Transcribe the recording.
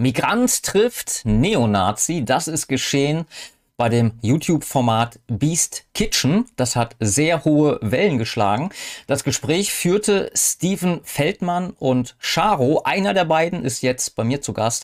Migrant trifft Neonazi, das ist geschehen bei dem YouTube-Format Beast Kitchen. Das hat sehr hohe Wellen geschlagen. Das Gespräch führte Steven Feldmann und Charo. Einer der beiden ist jetzt bei mir zu Gast.